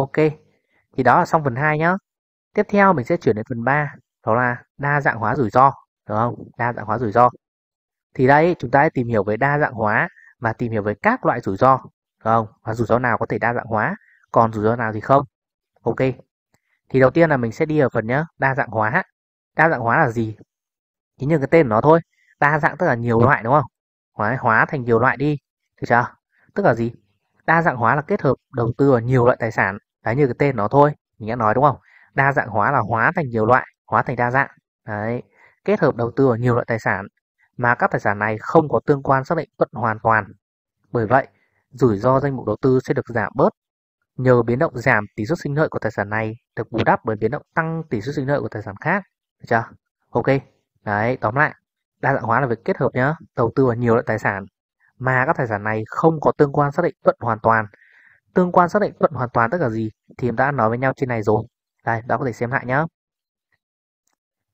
Ok, thì đó là xong phần 2 nhá. Tiếp theo mình sẽ chuyển đến phần 3, đó là đa dạng hóa rủi ro, được không? Đa dạng hóa rủi ro. Thì đây chúng ta hãy tìm hiểu về đa dạng hóa và tìm hiểu về các loại rủi ro, được không? Và rủi ro nào có thể đa dạng hóa, còn rủi ro nào thì không. Ok. Thì đầu tiên là mình sẽ đi ở phần nhá, đa dạng hóa. Đa dạng hóa là gì? Chính như cái tên của nó thôi, đa dạng tức là nhiều loại đúng không? Hóa hóa thành nhiều loại đi, được chưa? Tức là gì? Đa dạng hóa là kết hợp đầu tư vào nhiều loại tài sản Đấy như cái tên nó thôi, mình đã nói đúng không? Đa dạng hóa là hóa thành nhiều loại, hóa thành đa dạng. Đấy, kết hợp đầu tư ở nhiều loại tài sản mà các tài sản này không có tương quan xác định thuận hoàn toàn. Bởi vậy, rủi ro danh mục đầu tư sẽ được giảm bớt nhờ biến động giảm tỷ suất sinh lợi của tài sản này được bù đắp bởi biến động tăng tỷ suất sinh lợi của tài sản khác. Được chưa? Ok. Đấy, tóm lại, đa dạng hóa là việc kết hợp nhá, đầu tư vào nhiều loại tài sản mà các tài sản này không có tương quan xác định thuận hoàn toàn Tương quan xác định thuận hoàn toàn tất cả gì thì em đã nói với nhau trên này rồi. Đây, đã có thể xem lại nhá,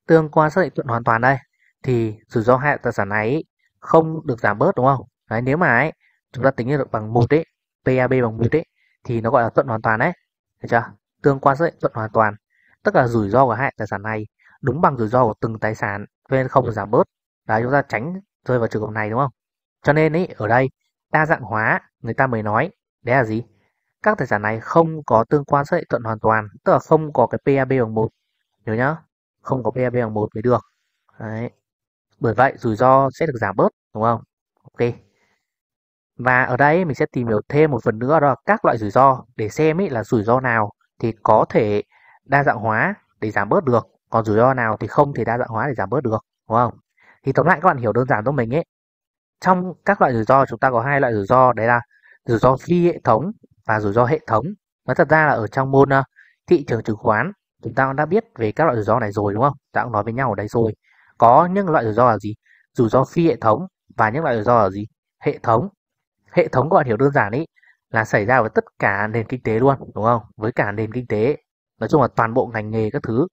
Tương quan xác định thuận hoàn toàn đây thì rủi ro hại tài sản này không được giảm bớt đúng không? Đấy, nếu mà ấy, chúng ta tính được bằng một ấy, PAB bằng một ấy thì nó gọi là thuận hoàn toàn đấy. Được chưa? Tương quan xác định thuận hoàn toàn tức là rủi ro của hai tài sản này đúng bằng rủi ro của từng tài sản nên không được giảm bớt. Đấy, chúng ta tránh rơi vào trường hợp này đúng không? Cho nên ấy ở đây đa dạng hóa người ta mới nói đấy là gì? các tài sản này không có tương quan xác định thuận hoàn toàn, tức là không có cái PAB bằng một Nhớ nhá, không có PAB bằng một mới được. Đấy. Bởi vậy rủi ro sẽ được giảm bớt, đúng không? Ok. Và ở đây mình sẽ tìm hiểu thêm một phần nữa đó là các loại rủi ro để xem ý là rủi ro nào thì có thể đa dạng hóa để giảm bớt được, còn rủi ro nào thì không thể đa dạng hóa để giảm bớt được, đúng không? Thì tóm lại các bạn hiểu đơn giản cho mình ấy. Trong các loại rủi ro chúng ta có hai loại rủi ro đấy là rủi ro phi hệ thống và rủi ro hệ thống. Nói thật ra là ở trong môn ờ, thị trường chứng khoán chúng ta đã biết về các loại rủi ro này rồi đúng không? Ta cũng nói với nhau ở đây rồi. Có những loại rủi ro là gì? Rủi ro phi hệ thống và những loại rủi ro là gì? Hệ thống. Hệ thống gọi hiểu đơn giản ý là xảy ra với tất cả nền kinh tế luôn đúng không? Với cả nền kinh tế nói chung là toàn bộ ngành nghề các thứ.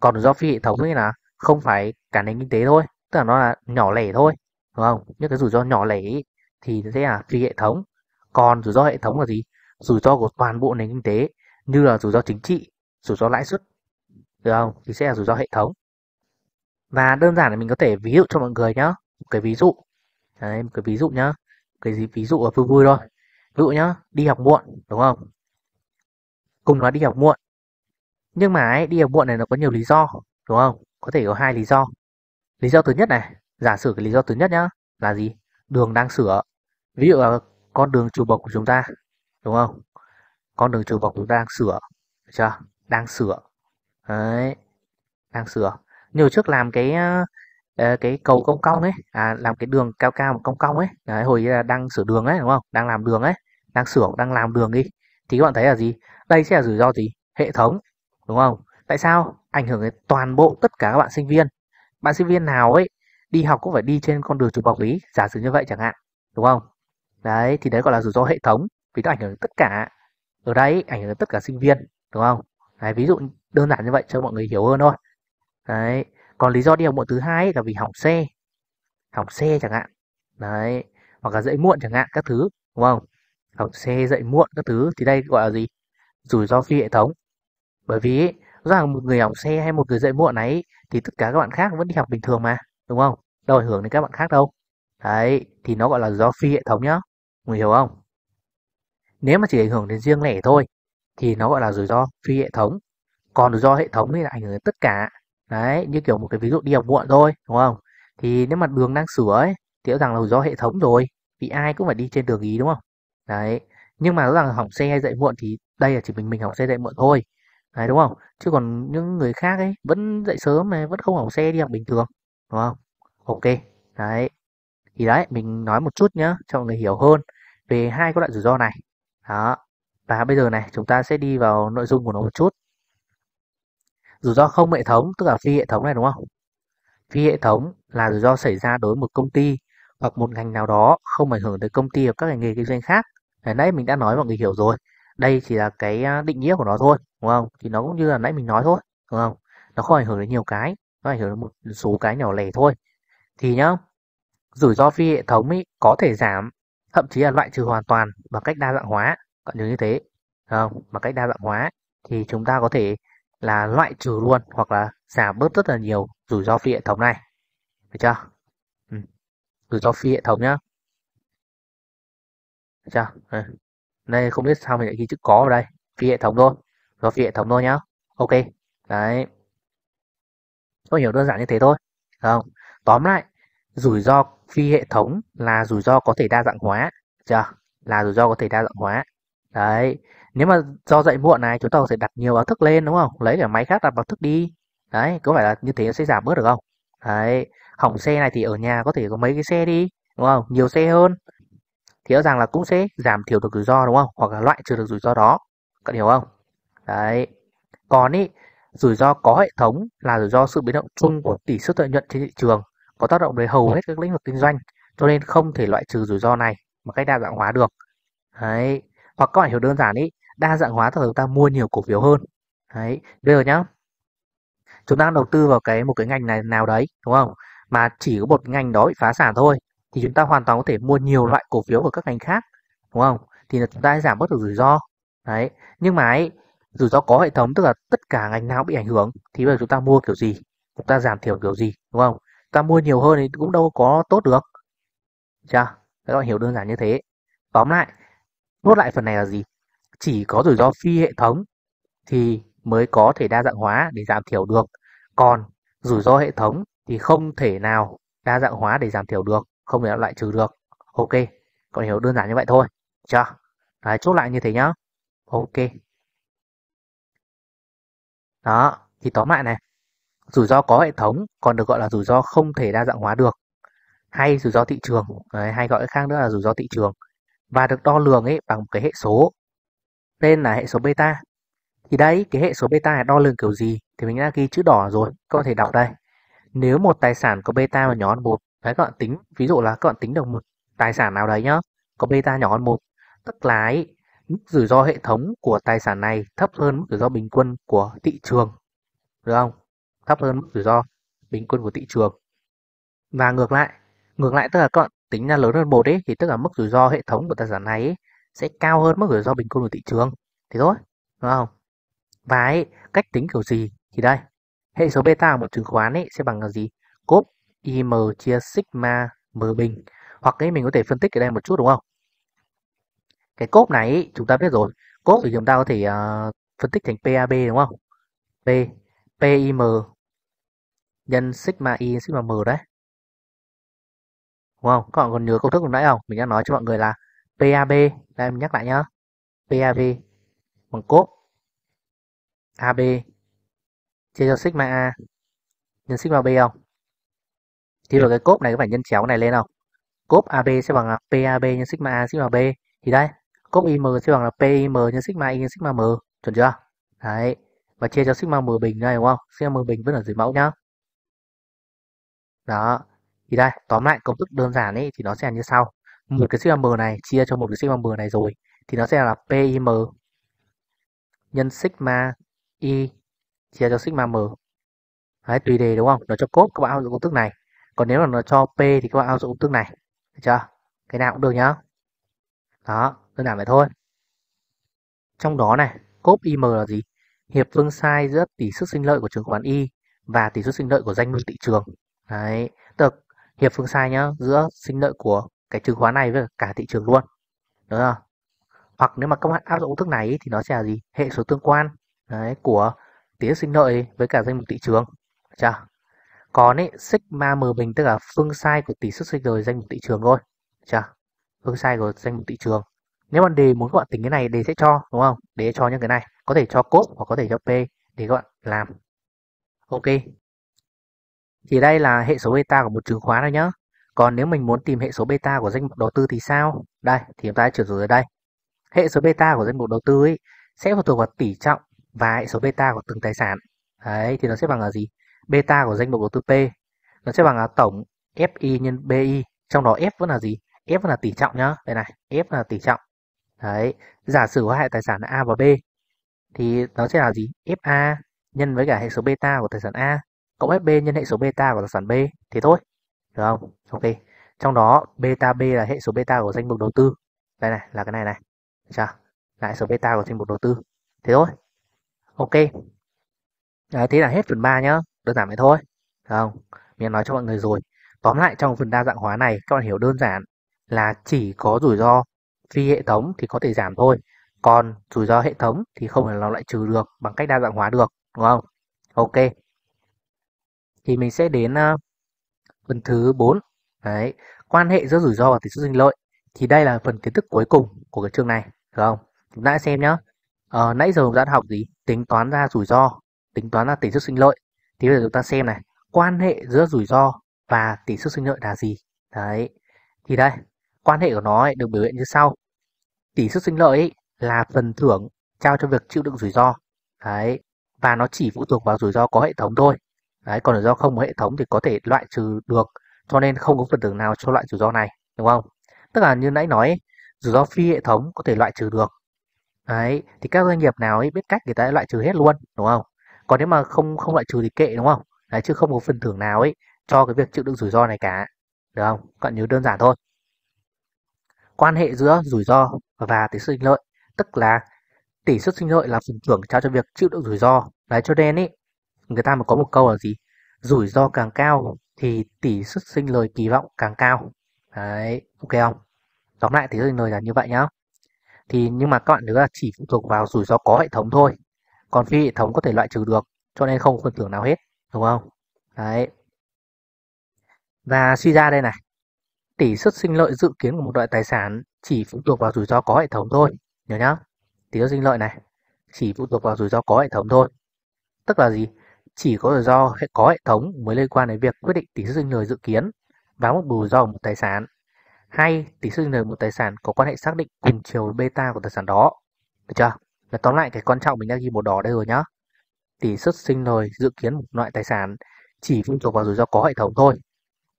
Còn rủi ro phi hệ thống nghĩa là không phải cả nền kinh tế thôi, tức là nó là nhỏ lẻ thôi đúng không? Những cái rủi ro nhỏ lẻ ý, thì sẽ là phi hệ thống. Còn rủi ro hệ thống là gì? rủi ro của toàn bộ nền kinh tế như là rủi ro chính trị, rủi ro lãi suất, được không? Thì sẽ là rủi ro hệ thống. Và đơn giản là mình có thể ví dụ cho mọi người nhá, một cái ví dụ. Đấy, một cái ví dụ nhá, cái gì ví dụ ở vui vui thôi. Ví dụ nhá, đi học muộn, đúng không? Cùng nói đi học muộn. Nhưng mà ấy, đi học muộn này nó có nhiều lý do, đúng không? Có thể có hai lý do. Lý do thứ nhất này, giả sử cái lý do thứ nhất nhá, là gì? Đường đang sửa. Ví dụ là con đường chiều bậc của chúng ta đúng không con đường trường vòng chúng ta đang sửa được chưa đang sửa đấy đang sửa nhiều trước làm cái ờ, ờ, cái cầu công cong ấy à, làm cái đường cao cao một công cong ấy đấy, hồi là đang sửa đường ấy đúng không đang làm đường ấy đang sửa đang làm đường đi thì các bạn thấy là gì đây sẽ là rủi ro gì hệ thống đúng không tại sao ảnh hưởng đến toàn bộ tất cả các bạn sinh viên bạn sinh viên nào ấy đi học cũng phải đi trên con đường trục học lý giả sử như vậy chẳng hạn đúng không đấy thì đấy gọi là rủi ro hệ thống vì nó ảnh hưởng đến tất cả ở đây ảnh hưởng đến tất cả sinh viên đúng không đấy, ví dụ đơn giản như vậy cho mọi người hiểu hơn thôi đấy còn lý do đi học muộn thứ hai là vì hỏng xe hỏng xe chẳng hạn đấy hoặc là dậy muộn chẳng hạn các thứ đúng không hỏng xe dậy muộn các thứ thì đây gọi là gì rủi ro phi hệ thống bởi vì rõ ràng một người hỏng xe hay một người dậy muộn ấy thì tất cả các bạn khác vẫn đi học bình thường mà đúng không đâu ảnh hưởng đến các bạn khác đâu đấy thì nó gọi là do phi hệ thống nhá người hiểu không nếu mà chỉ ảnh hưởng đến riêng lẻ thôi thì nó gọi là rủi ro phi hệ thống. Còn rủi ro hệ thống thì là ảnh hưởng đến tất cả. Đấy, như kiểu một cái ví dụ đi học muộn thôi, đúng không? Thì nếu mà đường đang sửa ấy, thì rõ ràng là rủi ro hệ thống rồi, vì ai cũng phải đi trên đường ý đúng không? Đấy, nhưng mà rõ ràng hỏng xe hay dậy muộn thì đây là chỉ mình mình hỏng xe dậy muộn thôi. Đấy đúng không? Chứ còn những người khác ấy vẫn dậy sớm mà vẫn không hỏng xe đi học bình thường, đúng không? Ok, đấy. Thì đấy, mình nói một chút nhá cho mọi người hiểu hơn về hai cái loại rủi ro này. Đó. Và bây giờ này, chúng ta sẽ đi vào nội dung của nó một chút. Rủi ro không hệ thống, tức là phi hệ thống này đúng không? Phi hệ thống là rủi ro xảy ra đối với một công ty hoặc một ngành nào đó không ảnh hưởng tới công ty hoặc các ngành nghề kinh doanh khác. Hồi nãy mình đã nói mọi người hiểu rồi. Đây chỉ là cái à, định nghĩa của nó thôi, đúng không? Thì nó cũng như là nãy mình nói thôi, đúng không? Nó không ảnh hưởng đến nhiều cái, nó ảnh hưởng đến một số cái nhỏ lẻ thôi. Thì nhá, rủi ro phi hệ thống ý, có thể giảm thậm chí là loại trừ hoàn toàn bằng cách đa dạng hóa cận chứng như thế không bằng cách đa dạng hóa thì chúng ta có thể là loại trừ luôn hoặc là giảm bớt rất là nhiều rủi ro phi hệ thống này được chưa ừ. rủi ro phi hệ thống nhá được chưa ừ. đây không biết sao mình lại ghi chữ có ở đây phi hệ thống thôi do phi hệ thống thôi nhá ok đấy có hiểu đơn giản như thế thôi không tóm lại rủi ro phi hệ thống là rủi ro có thể đa dạng hóa chưa là rủi ro có thể đa dạng hóa đấy nếu mà do dậy muộn này chúng ta có thể đặt nhiều báo thức lên đúng không lấy cả máy khác đặt báo thức đi đấy có phải là như thế sẽ giảm bớt được không đấy hỏng xe này thì ở nhà có thể có mấy cái xe đi đúng không nhiều xe hơn thì rõ ràng là cũng sẽ giảm thiểu được rủi ro đúng không hoặc là loại trừ được rủi ro đó các hiểu không đấy còn ý rủi ro có hệ thống là rủi ro sự biến động chung của tỷ suất lợi nhuận trên thị trường có tác động đến hầu hết các lĩnh vực kinh doanh cho nên không thể loại trừ rủi ro này mà cách đa dạng hóa được đấy hoặc các bạn hiểu đơn giản ý đa dạng hóa thì chúng ta mua nhiều cổ phiếu hơn đấy bây giờ nhá chúng ta đầu tư vào cái một cái ngành này nào đấy đúng không mà chỉ có một ngành đó bị phá sản thôi thì chúng ta hoàn toàn có thể mua nhiều loại cổ phiếu ở các ngành khác đúng không thì là chúng ta giảm bớt được rủi ro đấy nhưng mà ấy, rủi ro có hệ thống tức là tất cả ngành nào bị ảnh hưởng thì bây giờ chúng ta mua kiểu gì chúng ta giảm thiểu kiểu gì đúng không ta mua nhiều hơn thì cũng đâu có tốt được chà các bạn hiểu đơn giản như thế tóm lại nốt lại phần này là gì chỉ có rủi ro phi hệ thống thì mới có thể đa dạng hóa để giảm thiểu được còn rủi ro hệ thống thì không thể nào đa dạng hóa để giảm thiểu được không thể nào loại trừ được ok còn hiểu đơn giản như vậy thôi chưa Đấy, chốt lại như thế nhá ok đó thì tóm lại này Rủi ro có hệ thống còn được gọi là rủi ro không thể đa dạng hóa được hay rủi ro thị trường, hay gọi khác nữa là rủi ro thị trường và được đo lường ấy bằng một cái hệ số tên là hệ số beta. Thì đây, cái hệ số beta là đo lường kiểu gì thì mình đã ghi chữ đỏ rồi, các bạn thể đọc đây. Nếu một tài sản có beta mà nhỏ hơn một, đấy các bạn tính, ví dụ là các bạn tính được một tài sản nào đấy nhá, có beta nhỏ hơn một, tức là ấy, mức rủi ro hệ thống của tài sản này thấp hơn mức rủi ro bình quân của thị trường. Được không? thấp hơn mức rủi ro bình quân của thị trường. Và ngược lại, ngược lại tức là các bạn tính ra lớn hơn một ấy thì tức là mức rủi ro hệ thống của tài sản này ấy, sẽ cao hơn mức rủi ro bình quân của thị trường. thì thôi, đúng không? Và ấy, cách tính kiểu gì thì đây, hệ số beta của một chứng khoán ấy sẽ bằng là gì? Cốp IM chia sigma m bình. Hoặc cái mình có thể phân tích ở đây một chút đúng không? Cái cốp này ấy, chúng ta biết rồi, cốp thì chúng ta có thể uh, phân tích thành PAB đúng không? P PIM nhân sigma i sigma m đấy. Đúng không? Các bạn còn nhớ công thức hồi nãy không? Mình đã nói cho mọi người là PAB, đây mình nhắc lại nhá. PAB bằng cốt AB chia cho sigma A nhân sigma B không? Thì rồi cái cốt này có phải nhân chéo này lên không? Cốt AB sẽ bằng là PAB nhân sigma A sigma B. Thì đây, cốt IM sẽ bằng là PIM nhân sigma I nhân sigma M. Chuẩn chưa? Đấy và chia cho sigma m bình này đúng không sigma m bình vẫn ở dưới mẫu nhá đó thì đây tóm lại công thức đơn giản ấy thì nó sẽ là như sau ừ. một cái sigma m này chia cho một cái sigma m này rồi thì nó sẽ là pim nhân sigma i chia cho sigma m đấy tùy đề đúng không nó cho cốt các bạn áp dụng công thức này còn nếu là nó cho p thì các bạn áp dụng công thức này được chưa cái nào cũng được nhá đó đơn giản vậy thôi trong đó này cốt im là gì hiệp phương sai giữa tỷ suất sinh lợi của chứng khoán Y và tỷ suất sinh lợi của danh mục thị trường. Đấy, tức hiệp phương sai nhá, giữa sinh lợi của cái chứng khoán này với cả thị trường luôn. Đúng không? Hoặc nếu mà các bạn áp dụng thức này thì nó sẽ là gì? Hệ số tương quan đấy, của tỷ suất sinh lợi với cả danh mục thị trường. Chưa? Còn ấy, sigma m bình tức là phương sai của tỷ suất sinh lợi danh mục thị trường thôi. Chưa? Phương sai của danh mục thị trường. Nếu bạn đề muốn các bạn tính cái này đề sẽ cho đúng không? Đề cho những cái này có thể cho cốt hoặc có thể cho p để các bạn làm ok thì đây là hệ số beta của một chứng khoán rồi nhá còn nếu mình muốn tìm hệ số beta của danh mục đầu tư thì sao đây thì chúng ta chuyển xuống dưới đây hệ số beta của danh mục đầu tư ấy sẽ phụ thuộc vào tỷ trọng và hệ số beta của từng tài sản đấy thì nó sẽ bằng là gì beta của danh mục đầu tư p nó sẽ bằng là tổng fi nhân bi trong đó f vẫn là gì f vẫn là tỷ trọng nhá đây này f là tỷ trọng đấy giả sử có hai tài sản a và b thì nó sẽ là gì? FA nhân với cả hệ số beta của tài sản A cộng FB nhân hệ số beta của tài sản B. Thế thôi. Được không? Ok. Trong đó beta B là hệ số beta của danh mục đầu tư. Đây này, là cái này này. Được chưa? Là hệ số beta của danh mục đầu tư. Thế thôi. Ok. Đấy, thế là hết phần 3 nhá. Đơn giản vậy thôi. Được không? Mình nói cho mọi người rồi. Tóm lại trong phần đa dạng hóa này các bạn hiểu đơn giản là chỉ có rủi ro phi hệ thống thì có thể giảm thôi còn rủi ro hệ thống thì không phải nào loại trừ được bằng cách đa dạng hóa được đúng không ok thì mình sẽ đến uh, phần thứ 4 đấy quan hệ giữa rủi ro và tỷ suất sinh lợi thì đây là phần kiến thức cuối cùng của cái chương này đúng không chúng ta xem nhá ờ, nãy giờ chúng ta học gì tính toán ra rủi ro tính toán ra tỷ suất sinh lợi thì bây giờ chúng ta xem này quan hệ giữa rủi ro và tỷ suất sinh lợi là gì đấy thì đây quan hệ của nó ấy, được biểu hiện như sau tỷ suất sinh lợi ấy, là phần thưởng trao cho việc chịu đựng rủi ro đấy và nó chỉ phụ thuộc vào rủi ro có hệ thống thôi đấy còn rủi ro không có hệ thống thì có thể loại trừ được cho nên không có phần thưởng nào cho loại rủi ro này đúng không tức là như nãy nói rủi ro phi hệ thống có thể loại trừ được đấy thì các doanh nghiệp nào ấy biết cách người ta loại trừ hết luôn đúng không còn nếu mà không không loại trừ thì kệ đúng không đấy chứ không có phần thưởng nào ấy cho cái việc chịu đựng rủi ro này cả được không các bạn nhớ đơn giản thôi quan hệ giữa rủi ro và tỷ suất lợi tức là tỷ suất sinh lợi là phần thưởng trao cho việc chịu đựng rủi ro. Đấy cho nên ấy, người ta mới có một câu là gì? Rủi ro càng cao thì tỷ suất sinh lời kỳ vọng càng cao. Đấy, ok không? Tóm lại tỷ suất sinh lời là như vậy nhá. Thì nhưng mà các bạn nhớ là chỉ phụ thuộc vào rủi ro có hệ thống thôi. Còn phi hệ thống có thể loại trừ được, cho nên không phần thưởng nào hết, đúng không? Đấy. Và suy ra đây này, tỷ suất sinh lợi dự kiến của một loại tài sản chỉ phụ thuộc vào rủi ro có hệ thống thôi nhớ nhá tỷ suất sinh lợi này chỉ phụ thuộc vào rủi ro có hệ thống thôi tức là gì chỉ có rủi ro có hệ thống mới liên quan đến việc quyết định tỷ suất sinh lời dự kiến và mức rủi ro một tài sản hay tỷ suất sinh lời một tài sản có quan hệ xác định cùng chiều beta của tài sản đó được chưa là tóm lại cái quan trọng mình đã ghi màu đỏ đây rồi nhá tỷ suất sinh lời dự kiến một loại tài sản chỉ phụ thuộc vào rủi ro có hệ thống thôi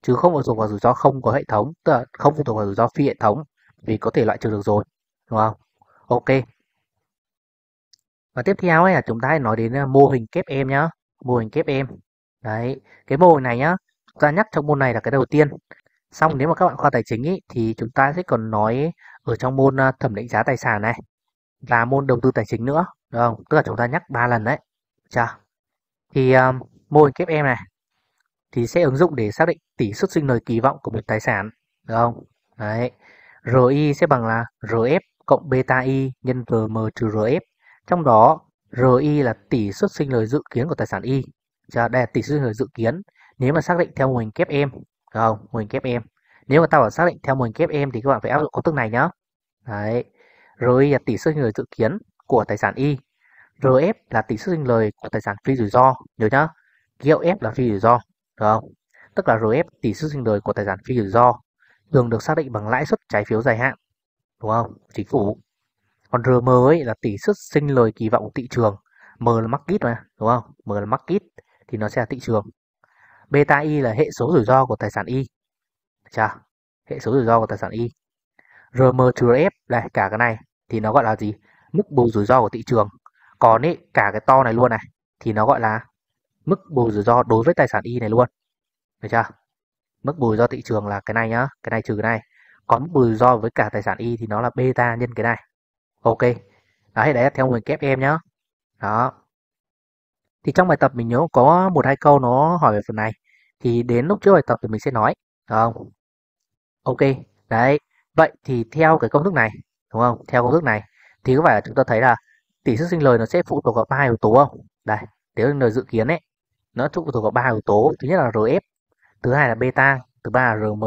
chứ không phụ thuộc vào rủi ro không có hệ thống tức là không phụ thuộc vào rủi ro phi hệ thống vì có thể loại trừ được rồi đúng không ok và tiếp theo ấy là chúng ta hãy nói đến ờ, mô hình kép em nhá mô hình kép em đấy cái mô hình này nhá chúng ta nhắc trong môn này là cái đầu tiên xong nếu mà các bạn khoa tài chính ý, thì chúng ta sẽ còn nói ở trong môn ờ, thẩm định giá tài sản này là môn đầu tư tài chính nữa được không tức là chúng ta nhắc ba lần đấy chưa thì um, mô hình kép em này thì sẽ ứng dụng để xác định tỷ suất sinh lời kỳ vọng của một tài sản được không đấy RI sẽ bằng là RF cộng beta i nhân VM trừ RF, trong đó RI là tỷ suất sinh lời dự kiến của tài sản y. Chờ dạ, đây là tỷ suất sinh lời dự kiến nếu mà xác định theo mô hình kép em, không, mô hình kép em. Nếu mà ta bảo xác định theo mô hình kép em thì các bạn phải áp dụng công thức này nhá. Đấy. RI là tỷ suất sinh lời dự kiến của tài sản y. RF là tỷ suất sinh lời của tài sản phi rủi ro, nhớ nhá. Ký F là phi rủi ro, được không? Tức là RF tỷ suất sinh lời của tài sản phi rủi ro thường được xác định bằng lãi suất trái phiếu dài hạn đúng không chính phủ còn rm ấy là tỷ suất sinh lời kỳ vọng của thị trường m là market mà đúng không m là market thì nó sẽ là thị trường beta y là hệ số rủi ro của tài sản y chà hệ số rủi ro của tài sản y rm trừ f này cả cái này thì nó gọi là gì mức bù rủi ro của thị trường còn ý cả cái to này luôn này thì nó gọi là mức bù rủi ro đối với tài sản y này luôn được chưa mức bù rủi ro thị trường là cái này nhá cái này trừ cái này có rủi ro với cả tài sản y thì nó là beta nhân cái này ok đấy đấy theo người kép em nhá đó thì trong bài tập mình nhớ có một hai câu nó hỏi về phần này thì đến lúc trước bài tập thì mình sẽ nói đúng không ok đấy vậy thì theo cái công thức này đúng không theo công thức này thì có phải là chúng ta thấy là tỷ suất sinh lời nó sẽ phụ thuộc vào ba yếu tố không đây nếu sinh lời dự kiến ấy nó phụ thuộc vào ba yếu tố thứ nhất là rf thứ hai là beta thứ ba là rm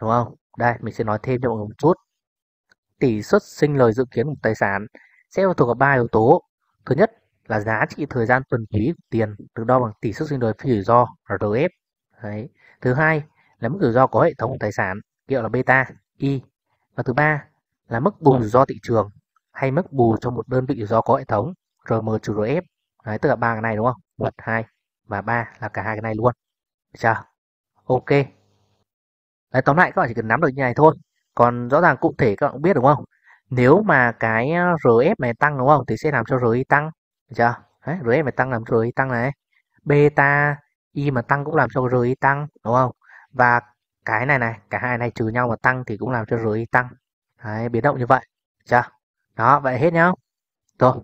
đúng không đây, mình sẽ nói thêm cho mọi người một chút. Tỷ suất sinh lời dự kiến của tài sản sẽ thuộc vào ba yếu tố. Thứ nhất là giá trị thời gian tuần phí của tiền được đo bằng tỷ suất sinh lời phi rủi ro RF. Đấy. Thứ hai là mức rủi ro có hệ thống của tài sản, hiệu là beta, y. Và thứ ba là mức bù rủi ro thị trường hay mức bù cho một đơn vị rủi ro có hệ thống RM trừ RF. Đấy, tức là ba cái này đúng không? 1, 2 và 3 là cả hai cái này luôn. Được chưa? Ok, Đấy, tóm lại các bạn chỉ cần nắm được như này thôi còn rõ ràng cụ thể các bạn cũng biết đúng không nếu mà cái ờ, RF này tăng đúng không thì sẽ làm cho RI tăng chưa Đấy, RF này tăng làm RI tăng này beta Y mà tăng cũng làm cho RI tăng đúng không và cái này này cả hai này trừ nhau mà tăng thì cũng làm cho RI tăng Đấy, biến động như vậy chưa đó vậy hết nhá rồi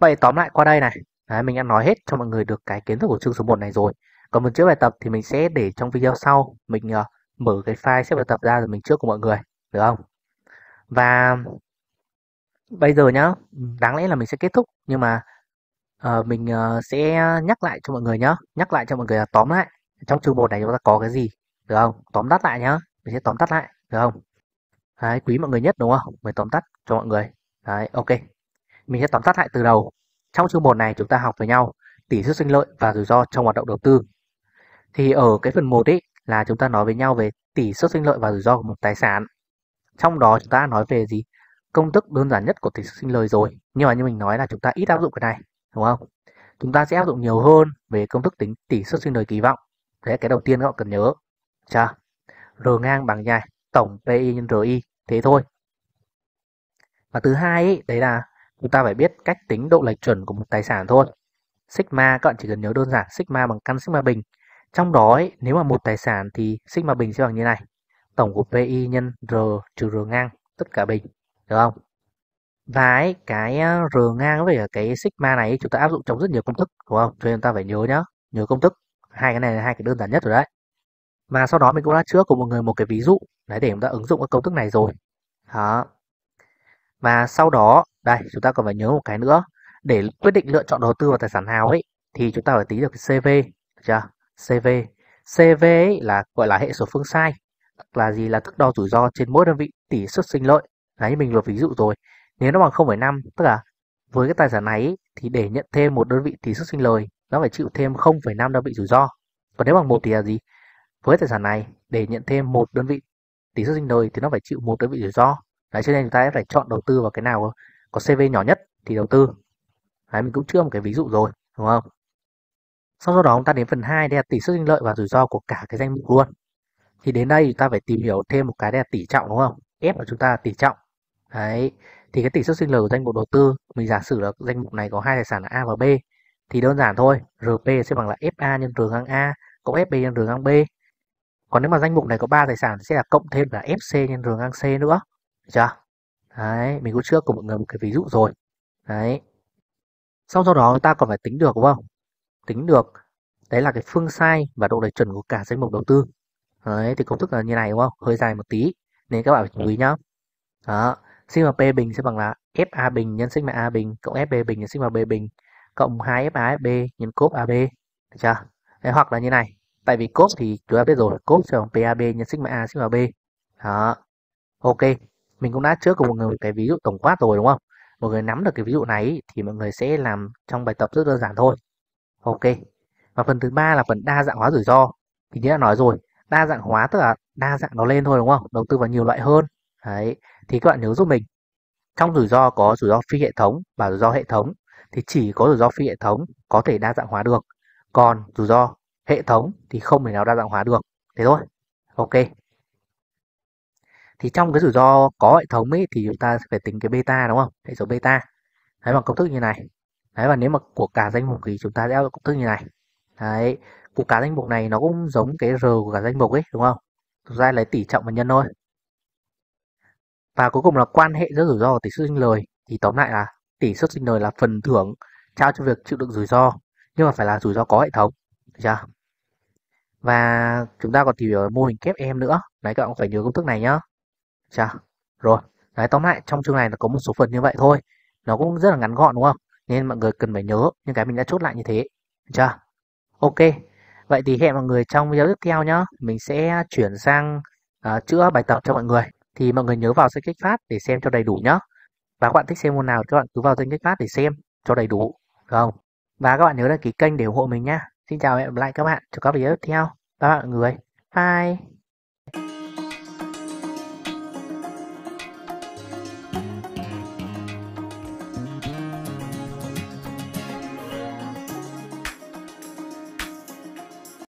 vậy tóm lại qua đây này Đấy, mình đã nói hết cho mọi người được cái kiến thức của chương số 1 này rồi còn một chiếc bài tập thì mình sẽ để trong video sau mình uh, mở cái file xếp bài tập ra rồi mình trước của mọi người được không và bây giờ nhá đáng lẽ là mình sẽ kết thúc nhưng mà uh, mình uh, sẽ nhắc lại cho mọi người nhá nhắc lại cho mọi người là tóm lại trong chương 1 này chúng ta có cái gì được không tóm tắt lại nhá mình sẽ tóm tắt lại được không đấy quý mọi người nhất đúng không mình tóm tắt cho mọi người đấy ok mình sẽ tóm tắt lại từ đầu trong chương 1 này chúng ta học với nhau tỷ suất sinh lợi và rủi ro trong hoạt động đầu tư thì ở cái phần 1 ấy là chúng ta nói với nhau về tỷ suất sinh lợi và rủi ro của một tài sản. Trong đó chúng ta nói về gì? Công thức đơn giản nhất của tỷ suất sinh lời rồi. Nhưng mà như mình nói là chúng ta ít áp dụng cái này, đúng không? Chúng ta sẽ áp dụng nhiều hơn về công thức tính tỷ suất sinh lời kỳ vọng. Thế cái đầu tiên các bạn cần nhớ. Chà, R ngang bằng nhai tổng PI nhân RI, thế thôi. Và thứ hai ấy, đấy là chúng ta phải biết cách tính độ lệch chuẩn của một tài sản thôi. Sigma các bạn chỉ cần nhớ đơn giản sigma bằng căn sigma bình trong đó ấy, nếu mà một tài sản thì sigma bình sẽ bằng như này. Tổng của PI nhân R trừ R ngang tất cả bình. Được không? Và ấy, cái ờ, R ngang với cái sigma này chúng ta áp dụng trong rất nhiều công thức đúng không? Cho nên chúng ta phải nhớ nhá, nhớ công thức. Hai cái này là hai cái đơn giản nhất rồi đấy. Mà sau đó mình cũng đã chữa cùng một người một cái ví dụ đấy để chúng ta ứng dụng các công thức này rồi. Đó. Và sau đó, đây chúng ta còn phải nhớ một cái nữa để quyết định lựa chọn đầu tư vào tài sản nào ấy thì chúng ta phải tính được cái CV, được chưa? CV. CV ấy là gọi là hệ số phương sai là gì là thước đo rủi ro trên mỗi đơn vị tỷ suất sinh lợi. Đấy mình vừa ví dụ rồi. Nếu nó bằng 0,5 tức là với cái tài sản này ấy, thì để nhận thêm một đơn vị tỷ suất sinh lời nó phải chịu thêm 0,5 đơn vị rủi ro. Còn nếu bằng một thì là gì? Với tài sản này để nhận thêm một đơn vị tỷ suất sinh lời thì nó phải chịu một đơn vị rủi ro. Đấy cho nên chúng ta phải chọn đầu tư vào cái nào có CV nhỏ nhất thì đầu tư. Đấy mình cũng chưa một cái ví dụ rồi, đúng không? sau đó chúng ta đến phần 2 đây là tỷ suất sinh lợi và rủi ro của cả cái danh mục luôn. Thì đến đây chúng ta phải tìm hiểu thêm một cái đây là tỷ trọng đúng không? F của chúng ta là tỷ trọng. Đấy. Thì cái tỷ suất sinh lời của danh mục đầu tư, mình giả sử là danh mục này có hai tài sản là A và B thì đơn giản thôi, RP sẽ bằng là FA nhân R ngang A cộng FB nhân R ngang B. Còn nếu mà danh mục này có ba tài sản thì sẽ là cộng thêm là FC nhân R ngang C nữa. Được chưa? Đấy, mình cũng trước cùng mọi người một cái ví dụ rồi. Đấy. sau sau đó chúng ta còn phải tính được đúng không? tính được đấy là cái phương sai và độ lệch chuẩn của cả danh mục đầu tư đấy thì công thức là như này đúng không hơi dài một tí nên các bạn phải chú ý nhá đó sigma p bình sẽ bằng là fa bình nhân sigma a bình cộng fb bình nhân sigma b bình cộng 2 fa fb nhân cos ab được chưa đấy, hoặc là như này tại vì cos thì chúng ta biết rồi cos sẽ bằng pab nhân sigma a sigma b đó ok mình cũng đã trước cùng một người cái ví dụ tổng quát rồi đúng không mọi người nắm được cái ví dụ này thì mọi người sẽ làm trong bài tập rất đơn giản thôi Ok. Và phần thứ ba là phần đa dạng hóa rủi ro. Thì đã nói rồi, đa dạng hóa tức là đa dạng nó lên thôi đúng không? Đầu tư vào nhiều loại hơn. Đấy. Thì các bạn nhớ giúp mình. Trong rủi ro có rủi ro phi hệ thống và rủi ro hệ thống thì chỉ có rủi ro phi hệ thống có thể đa dạng hóa được. Còn rủi ro hệ thống thì không thể nào đa dạng hóa được. Thế thôi. Ok. Thì trong cái rủi ro có hệ thống ấy thì chúng ta phải tính cái beta đúng không? Hệ số beta. Thấy bằng công thức như này đấy và nếu mà của cả danh mục thì chúng ta sẽ công thức như này đấy của cả danh mục này nó cũng giống cái r của cả danh mục ấy đúng không chúng ta lấy tỷ trọng và nhân thôi và cuối cùng là quan hệ giữa rủi ro và tỷ suất sinh lời thì tóm lại là tỷ suất sinh lời là phần thưởng trao cho việc chịu đựng rủi ro nhưng mà phải là rủi ro có hệ thống được chưa và chúng ta còn tìm hiểu mô hình kép em nữa đấy các bạn phải nhớ công thức này nhá chưa rồi đấy tóm lại trong chương này là có một số phần như vậy thôi nó cũng rất là ngắn gọn đúng không nên mọi người cần phải nhớ những cái mình đã chốt lại như thế. Được chưa? Ok. Vậy thì hẹn mọi người trong video tiếp theo nhé. Mình sẽ chuyển sang uh, chữa bài tập cho mọi người. Thì mọi người nhớ vào danh kích phát để xem cho đầy đủ nhé. Và các bạn thích xem môn nào các bạn cứ vào danh kích phát để xem cho đầy đủ. không? Và các bạn nhớ đăng ký kênh để ủng hộ mình nhé. Xin chào và hẹn gặp lại các bạn trong các video tiếp theo. Bye bye mọi người. Bye.